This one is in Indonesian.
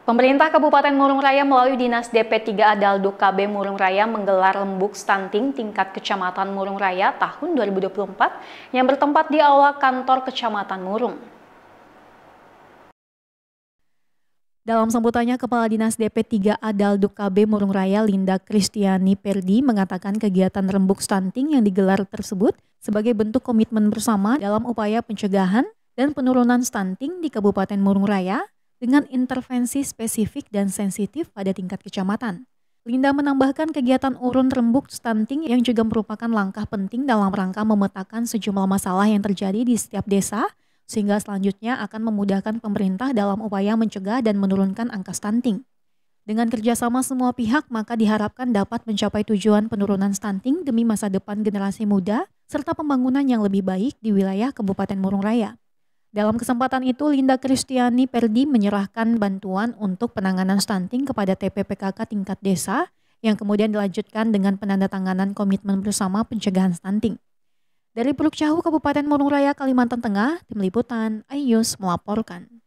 Pemerintah Kabupaten Murung Raya melalui Dinas DP3 Daldo KB Murung Raya menggelar lembuk stunting tingkat Kecamatan Murung Raya tahun 2024 yang bertempat di awal kantor Kecamatan Murung. Dalam sambutannya, Kepala Dinas DP3 Daldo KB Murung Raya Linda Kristiani Perdi mengatakan kegiatan rembuk stunting yang digelar tersebut sebagai bentuk komitmen bersama dalam upaya pencegahan dan penurunan stunting di Kabupaten Murung Raya dengan intervensi spesifik dan sensitif pada tingkat kecamatan. Linda menambahkan kegiatan urun rembuk stunting yang juga merupakan langkah penting dalam rangka memetakan sejumlah masalah yang terjadi di setiap desa, sehingga selanjutnya akan memudahkan pemerintah dalam upaya mencegah dan menurunkan angka stunting. Dengan kerjasama semua pihak, maka diharapkan dapat mencapai tujuan penurunan stunting demi masa depan generasi muda, serta pembangunan yang lebih baik di wilayah Kabupaten Murung Raya. Dalam kesempatan itu, Linda Kristiani Perdi menyerahkan bantuan untuk penanganan stunting kepada TPPKK tingkat desa yang kemudian dilanjutkan dengan penandatanganan komitmen bersama pencegahan stunting. Dari Cahu, Kabupaten Morung Raya, Kalimantan Tengah, Tim Liputan, Ayus melaporkan.